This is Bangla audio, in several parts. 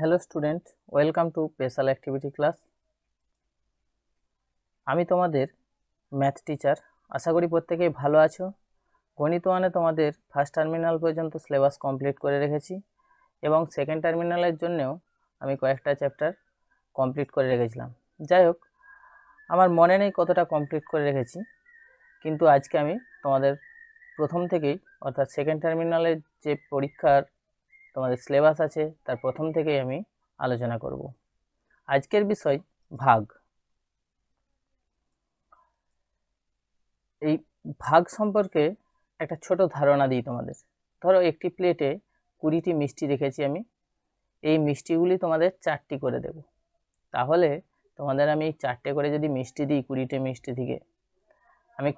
hello student welcome to special activity class আমি তোমাদের ম্যাথ টিচার আশা করি প্রত্যেকেই ভালো আছো গণিত ওয়ানে তোমাদের ফার্স্ট টার্মিনাল পর্যন্ত সিলেবাস কমপ্লিট করে রেখেছি এবং সেকেন্ড টার্মিনালের জন্যেও আমি কয়েকটা চ্যাপ্টার কমপ্লিট করে রেখেছিলাম যাই হোক আমার মনে নেই কতটা কমপ্লিট করে রেখেছি কিন্তু আজকে আমি তোমাদের প্রথম থেকেই অর্থাৎ সেকেন্ড টার্মিনালের যে পরীক্ষার তোমাদের সিলেবাস আছে তার প্রথম থেকেই আমি আলোচনা করব আজকের বিষয় ভাগ এই ভাগ সম্পর্কে একটা ছোট ধারণা দিই তোমাদের ধরো একটি প্লেটে কুড়িটি মিষ্টি রেখেছি আমি এই মিষ্টিগুলি তোমাদের চারটি করে দেব তাহলে তোমাদের আমি চারটে করে যদি মিষ্টি দিই কুড়িটি মিষ্টি থেকে আমি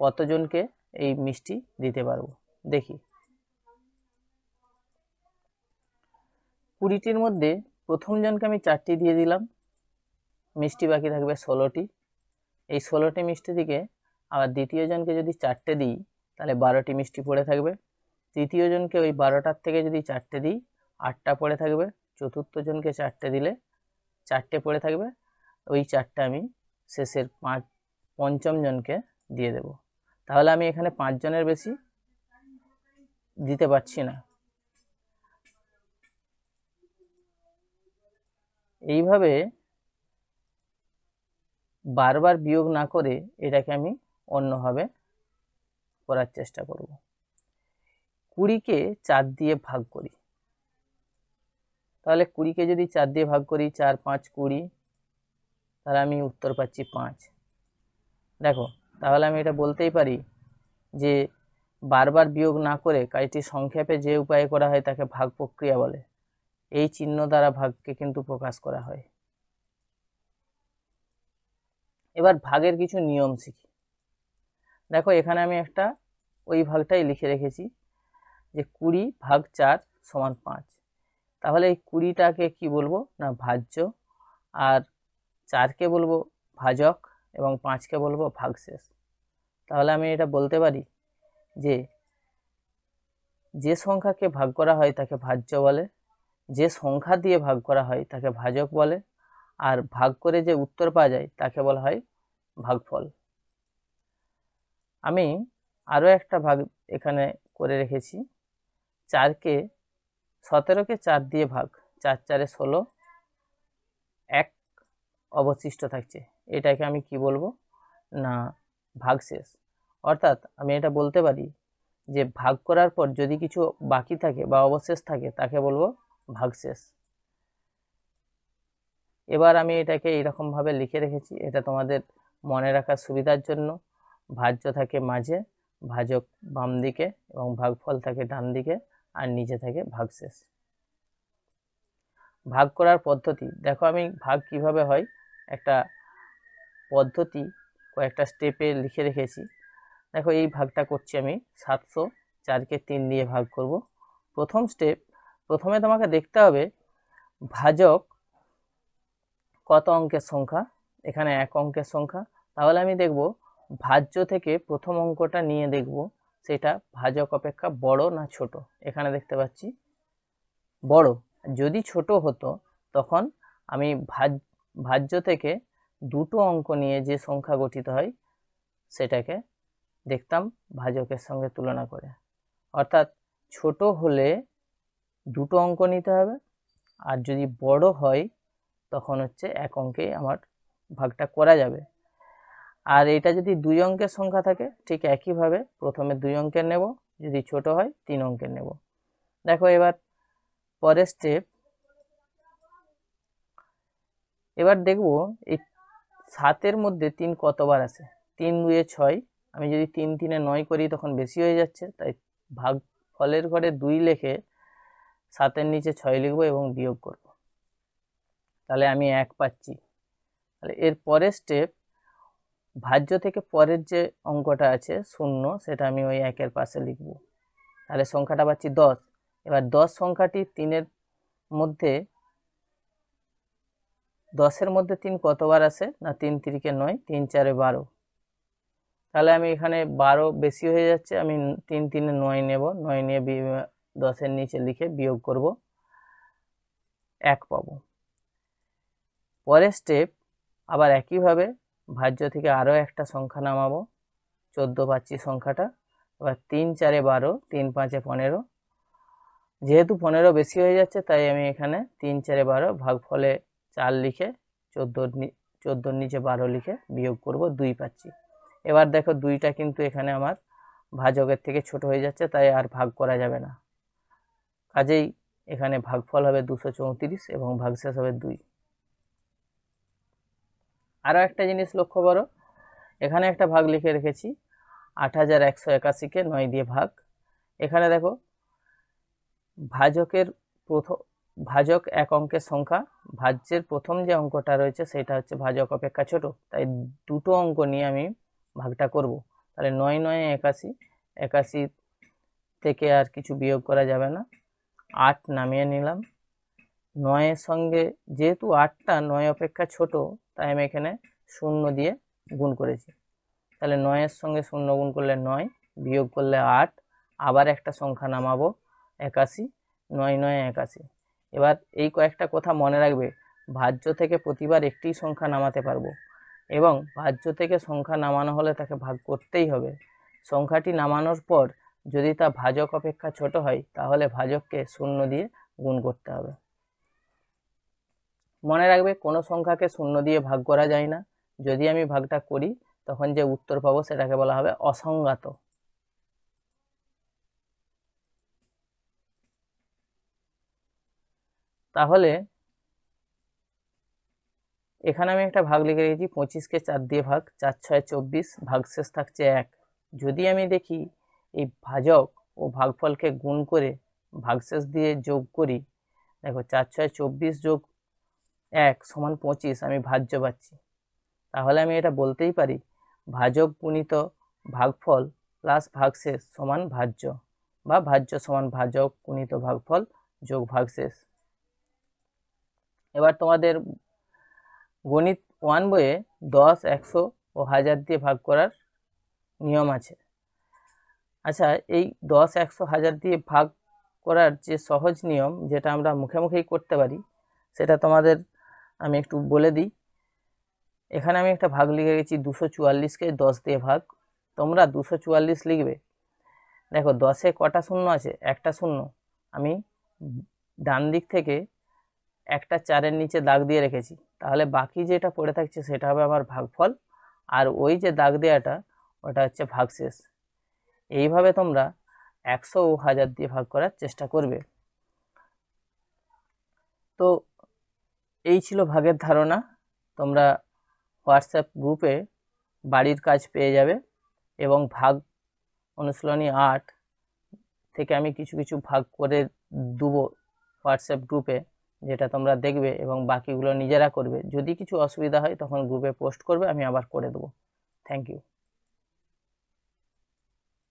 কতজনকে এই মিষ্টি দিতে পারবো দেখি কুড়িটির মধ্যে প্রথম জনকে আমি চারটি দিয়ে দিলাম মিষ্টি বাকি থাকবে ষোলোটি এই ষোলোটি মিষ্টি থেকে আবার দ্বিতীয় জনকে যদি চারটে দিই তাহলে বারোটি মিষ্টি পড়ে থাকবে তৃতীয় জনকে ওই বারোটার থেকে যদি চারটে দিই আটটা পড়ে থাকবে চতুর্থ জনকে চারটে দিলে চারটে পড়ে থাকবে ওই চারটে আমি শেষের পাঁচ পঞ্চম জনকে দিয়ে দেব তাহলে আমি এখানে পাঁচজনের বেশি দিতে পারছি না এইভাবে বারবার বিয়োগ না করে এটাকে আমি অন্যভাবে করার চেষ্টা করব কুড়িকে চার দিয়ে ভাগ করি তাহলে কুড়িকে যদি চার দিয়ে ভাগ করি চার পাঁচ কুড়ি তাহলে আমি উত্তর পাচ্ছি পাঁচ দেখো তাহলে আমি এটা বলতেই পারি যে বারবার বিয়োগ না করে কাজটি সংক্ষেপে যে উপায়ে করা হয় তাকে ভাগ প্রক্রিয়া বলে এই চিহ্ন দ্বারা ভাগকে কিন্তু প্রকাশ করা হয় এবার ভাগের কিছু নিয়ম শিখি দেখো এখানে আমি একটা ওই ভাগটাই লিখে রেখেছি যে কুড়ি ভাগ চার সমান পাঁচ তাহলে এই কুড়িটাকে কি বলবো না ভাজ্য আর চারকে বলবো ভাজক এবং পাঁচকে বলবো ভাগশেষ তাহলে আমি এটা বলতে পারি যে যে সংখ্যাকে ভাগ করা হয় তাকে ভাজ্য বলে যে সংখ্যা দিয়ে ভাগ করা হয় তাকে ভাজক বলে আর ভাগ করে যে উত্তর পাওয়া যায় তাকে বলা হয় ভাগফল আমি আরও একটা ভাগ এখানে করে রেখেছি চারকে সতেরোকে চার দিয়ে ভাগ চার চারে ষোলো এক অবশিষ্ট থাকছে এটাকে আমি কি বলবো না ভাগশেষ অর্থাৎ আমি এটা বলতে পারি যে ভাগ করার পর যদি কিছু বাকি থাকে বা অবশেষ থাকে তাকে বলবো ভাগশেষ এবার আমি এটাকে এরকমভাবে লিখে রেখেছি এটা তোমাদের মনে রাখার সুবিধার জন্য ভাজ্য থাকে মাঝে ভাজক বাম দিকে এবং ভাগফল থাকে ডান দিকে আর নিচে থাকে ভাগশেষ ভাগ করার পদ্ধতি দেখো আমি ভাগ কিভাবে হয় একটা পদ্ধতি কয়েকটা স্টেপে লিখে রেখেছি দেখো এই ভাগটা করছি আমি সাতশো চারকে তিন দিয়ে ভাগ করব প্রথম স্টেপ প্রথমে তোমাকে দেখতে হবে ভাজক কত অঙ্কের সংখ্যা এখানে এক অঙ্কের সংখ্যা তাহলে আমি দেখব ভাজ্য থেকে প্রথম অঙ্কটা নিয়ে দেখব সেটা ভাজক অপেক্ষা বড় না ছোট এখানে দেখতে পাচ্ছি বড় যদি ছোট হতো তখন আমি ভাজ ভাজ্য থেকে দুটো অঙ্ক নিয়ে যে সংখ্যা গঠিত হয় সেটাকে দেখতাম ভাজকের সঙ্গে তুলনা করে অর্থাৎ ছোট হলে দুটো অঙ্ক নিতে হবে আর যদি বড় হয় তখন হচ্ছে এক অঙ্কে আমার ভাগটা করা যাবে আর এটা যদি দুই অঙ্কের সংখ্যা থাকে ঠিক একইভাবে প্রথমে দুই অঙ্কের নেব যদি ছোট হয় তিন অঙ্কের নেব দেখো এবার পরের স্টেপ এবার দেখব এই সাতের মধ্যে তিন কতবার আছে তিন দুয়ে ছয় আমি যদি তিন তিনে নয় করি তখন বেশি হয়ে যাচ্ছে তাই ভাগ ফলের ঘরে দুই লেখে সাতের নিচে ছয় লিখব এবং বিয়োগ করব তাহলে আমি এক পাচ্ছি তাহলে এর পরের স্টেপ ভাজ্য থেকে পরের যে অঙ্কটা আছে শূন্য সেটা আমি ওই একের পাশে লিখব তাহলে সংখ্যাটা পাচ্ছি দশ এবার দশ সংখ্যাটি তিনের মধ্যে দশের মধ্যে তিন কতবার আসে না তিন তিরিকে নয় তিন চারে বারো তাহলে আমি এখানে বারো বেশি হয়ে যাচ্ছে আমি তিন তিনে নয় নেব নয় নিয়ে দশের নিচে লিখে বিয়োগ করব এক পাব পরের স্টেপ আবার একইভাবে ভাজ্য থেকে আরও একটা সংখ্যা নামাবো চোদ্দো পাচ্ছি সংখ্যাটা এবার তিন চারে বারো তিন পাঁচে পনেরো যেহেতু পনেরো বেশি হয়ে যাচ্ছে তাই আমি এখানে তিন চারে বারো ভাগফলে চার লিখে চোদ্দোর চোদ্দোর নিচে বারো লিখে বিয়োগ করব দুই পাচ্ছি এবার দেখো দুইটা কিন্তু এখানে আমার ভাজকের থেকে ছোট হয়ে যাচ্ছে তাই আর ভাগ করা যাবে না কাজেই এখানে ভাগফল হবে দুশো চৌত্রিশ এবং ভাগশেষ হবে দুই আরও একটা জিনিস লক্ষ্য করো এখানে একটা ভাগ লিখে রেখেছি আট হাজার একশো একাশিকে নয় দিয়ে ভাগ এখানে দেখো ভাজকের প্রথম ভাজক এক অঙ্কের সংখ্যা ভাজ্যের প্রথম যে অঙ্কটা রয়েছে সেটা হচ্ছে ভাজক অপেক্ষা ছোট তাই দুটো অঙ্ক নিয়ে আমি ভাগটা করব তাহলে নয় নয় একাশি একাশি থেকে আর কিছু বিয়োগ করা যাবে না আট নামিয়ে নিলাম নয়ের সঙ্গে যেহেতু আটটা নয় অপেক্ষা ছোট তাই আমি এখানে শূন্য দিয়ে গুণ করেছি তাহলে নয়ের সঙ্গে শূন্য গুণ করলে নয় বিয়োগ করলে আট আবার একটা সংখ্যা নামাবো একাশি নয় নয় একাশি এবার এই কয়েকটা কথা মনে রাখবে ভাজ্য থেকে প্রতিবার একটি সংখ্যা নামাতে পারবো এবং ভাজ্য থেকে সংখ্যা নামানো হলে তাকে ভাগ করতেই হবে সংখ্যাটি নামানোর পর যদি তা ভাজক অপেক্ষা ছোট হয় তাহলে ভাজককে শূন্য দিয়ে গুণ করতে হবে মনে রাখবে কোনো সংখ্যাকে শূন্য দিয়ে ভাগ করা যায় না যদি আমি ভাগটা করি তখন যে উত্তর পাবো সেটাকে বলা হবে অসংজ্ঞাত তাহলে এখানে আমি একটা ভাগ লিখে রেখেছি পঁচিশকে চার দিয়ে ভাগ চার ছয় চব্বিশ ভাগ শেষ থাকছে এক যদি আমি দেখি এই ভাজক ও ভাগফলকে গুণ করে ভাগশেষ দিয়ে যোগ করি দেখো চার ছয় চব্বিশ যোগ এক সমান পঁচিশ আমি ভাজ্য পাচ্ছি তাহলে আমি এটা বলতেই পারি ভাজক গুণিত ভাগফল প্লাস ভাগশেষ সমান ভাজ্য বা ভাজ্য সমান ভাজক গুণিত ভাগফল যোগ ভাগশেষ এবার তোমাদের গণিত ওয়ান বইয়ে দশ একশো ও হাজার দিয়ে ভাগ করার নিয়ম আছে আচ্ছা এই দশ একশো হাজার দিয়ে ভাগ করার যে সহজ নিয়ম যেটা আমরা মুখে মুখেই করতে পারি সেটা তোমাদের আমি একটু বলে দিই এখানে আমি একটা ভাগ লিখে গেছি দুশো চুয়াল্লিশকে দশ দিয়ে ভাগ তোমরা দুশো চুয়াল্লিশ লিখবে দেখো দশে কটা শূন্য আছে একটা শূন্য আমি ডান দিক থেকে একটা চারের নিচে দাগ দিয়ে রেখেছি তাহলে বাকি যেটা পড়ে থাকছে সেটা হবে আমার ভাগফল আর ওই যে দাগ দেওয়াটা ওটা হচ্ছে ভাগশেষ এইভাবে তোমরা একশো ও হাজার দিয়ে ভাগ করার চেষ্টা করবে তো এই ছিল ভাগের ধারণা তোমরা হোয়াটসঅ্যাপ গ্রুপে বাড়ির কাজ পেয়ে যাবে এবং ভাগ অনুশীলনী আট থেকে আমি কিছু কিছু ভাগ করে দেবো হোয়াটসঅ্যাপ গ্রুপে যেটা তোমরা দেখবে এবং বাকিগুলো নিজেরা করবে যদি কিছু অসুবিধা হয় তখন গ্রুপে পোস্ট করবে আমি আবার করে দেবো থ্যাংক ইউ